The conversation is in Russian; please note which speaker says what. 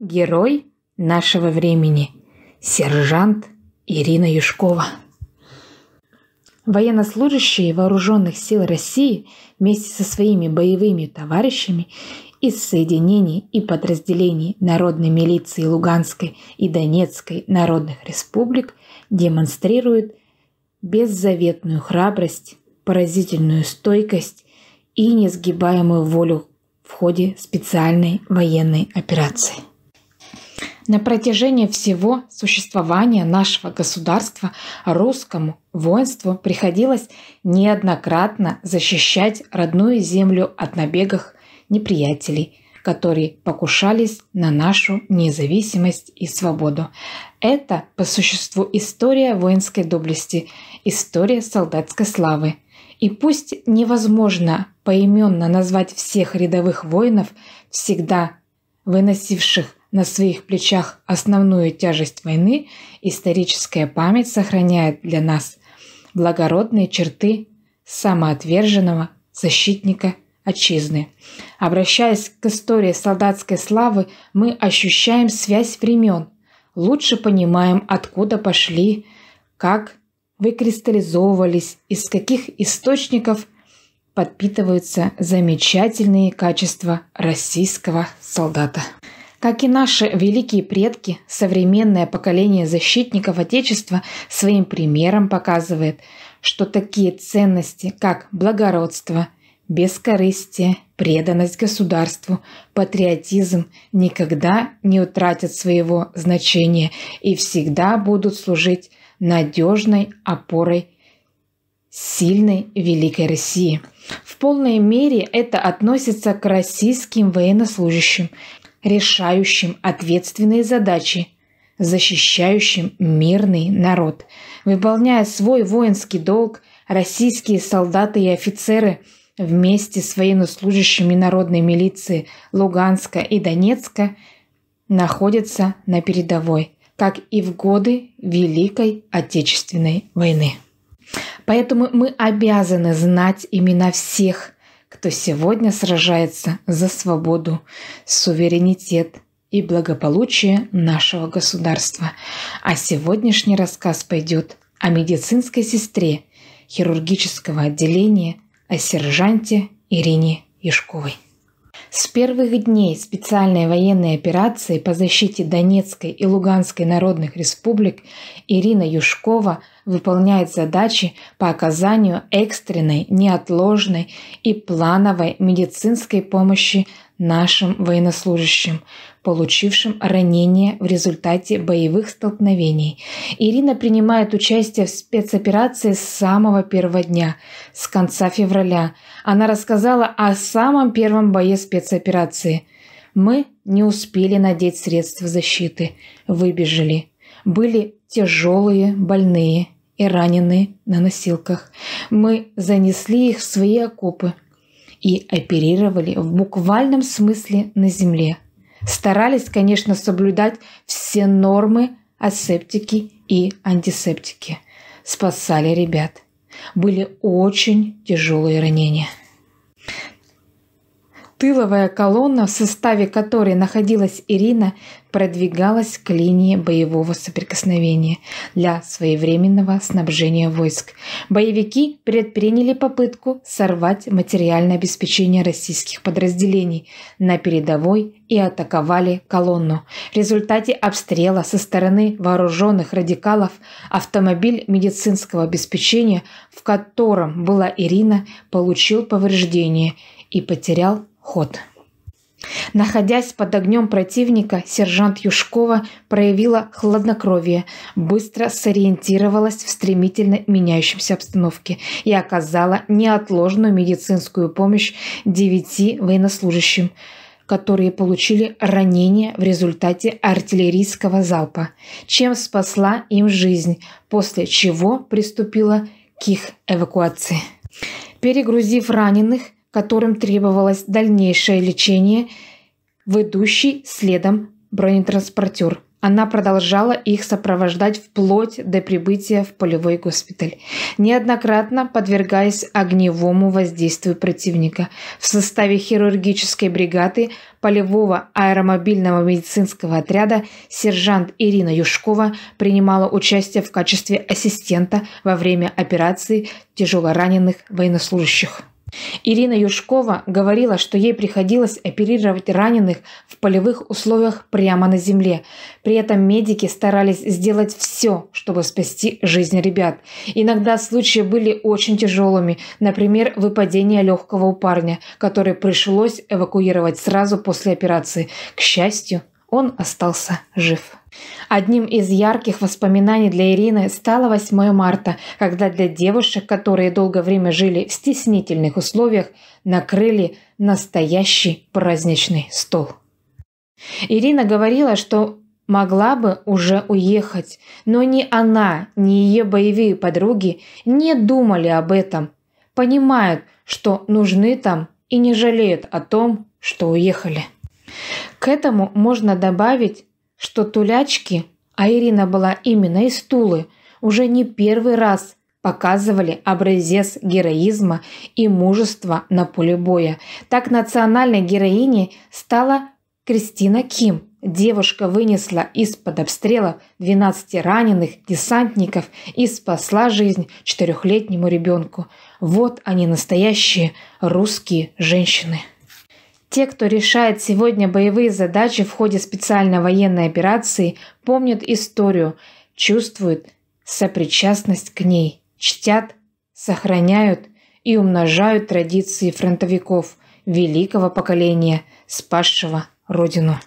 Speaker 1: Герой нашего времени. Сержант Ирина Юшкова. Военнослужащие Вооруженных сил России вместе со своими боевыми товарищами из соединений и подразделений Народной милиции Луганской и Донецкой народных республик демонстрируют беззаветную храбрость, поразительную стойкость и несгибаемую волю в ходе специальной военной операции. На протяжении всего существования нашего государства русскому воинству приходилось неоднократно защищать родную землю от набегов неприятелей, которые покушались на нашу независимость и свободу. Это по существу история воинской доблести, история солдатской славы. И пусть невозможно поименно назвать всех рядовых воинов, всегда выносивших на своих плечах основную тяжесть войны, историческая память сохраняет для нас благородные черты самоотверженного защитника отчизны. Обращаясь к истории солдатской славы, мы ощущаем связь времен, лучше понимаем, откуда пошли, как выкристаллизовывались, из каких источников подпитываются замечательные качества российского солдата. Как и наши великие предки, современное поколение защитников Отечества своим примером показывает, что такие ценности, как благородство, бескорыстие, преданность государству, патриотизм никогда не утратят своего значения и всегда будут служить надежной опорой сильной великой России. В полной мере это относится к российским военнослужащим, решающим ответственные задачи, защищающим мирный народ. Выполняя свой воинский долг, российские солдаты и офицеры вместе с военнослужащими народной милиции Луганска и Донецка находятся на передовой, как и в годы Великой Отечественной войны. Поэтому мы обязаны знать имена всех – кто сегодня сражается за свободу, суверенитет и благополучие нашего государства. А сегодняшний рассказ пойдет о медицинской сестре хирургического отделения, о сержанте Ирине Яшковой. С первых дней специальной военной операции по защите Донецкой и Луганской народных республик Ирина Юшкова выполняет задачи по оказанию экстренной, неотложной и плановой медицинской помощи нашим военнослужащим, получившим ранения в результате боевых столкновений. Ирина принимает участие в спецоперации с самого первого дня, с конца февраля. Она рассказала о самом первом бое спецоперации. «Мы не успели надеть средства защиты, выбежали. Были тяжелые, больные и раненые на носилках. Мы занесли их в свои окопы» и оперировали в буквальном смысле на земле – Старались, конечно, соблюдать все нормы асептики и антисептики. Спасали ребят. Были очень тяжелые ранения. Тыловая колонна, в составе которой находилась Ирина, продвигалась к линии боевого соприкосновения для своевременного снабжения войск. Боевики предприняли попытку сорвать материальное обеспечение российских подразделений на передовой и атаковали колонну. В результате обстрела со стороны вооруженных радикалов автомобиль медицинского обеспечения, в котором была Ирина, получил повреждение и потерял ход. Находясь под огнем противника, сержант Юшкова проявила хладнокровие, быстро сориентировалась в стремительно меняющемся обстановке и оказала неотложную медицинскую помощь девяти военнослужащим, которые получили ранения в результате артиллерийского залпа, чем спасла им жизнь, после чего приступила к их эвакуации. Перегрузив раненых, которым требовалось дальнейшее лечение в идущий следом бронетранспортер. Она продолжала их сопровождать вплоть до прибытия в полевой госпиталь, неоднократно подвергаясь огневому воздействию противника. В составе хирургической бригады полевого аэромобильного медицинского отряда сержант Ирина Юшкова принимала участие в качестве ассистента во время операции тяжелораненых военнослужащих. Ирина Юшкова говорила, что ей приходилось оперировать раненых в полевых условиях прямо на земле. При этом медики старались сделать все, чтобы спасти жизнь ребят. Иногда случаи были очень тяжелыми, например, выпадение легкого у парня, который пришлось эвакуировать сразу после операции. К счастью, он остался жив. Одним из ярких воспоминаний для Ирины стало 8 марта, когда для девушек, которые долгое время жили в стеснительных условиях, накрыли настоящий праздничный стол. Ирина говорила, что могла бы уже уехать, но ни она, ни ее боевые подруги не думали об этом, понимают, что нужны там и не жалеют о том, что уехали. К этому можно добавить, что тулячки, а Ирина была именно из Тулы, уже не первый раз показывали образец героизма и мужества на поле боя. Так национальной героиней стала Кристина Ким. Девушка вынесла из-под обстрела 12 раненых десантников и спасла жизнь четырехлетнему ребенку. Вот они настоящие русские женщины. Те, кто решает сегодня боевые задачи в ходе специальной военной операции, помнят историю, чувствуют сопричастность к ней, чтят, сохраняют и умножают традиции фронтовиков великого поколения, спасшего Родину.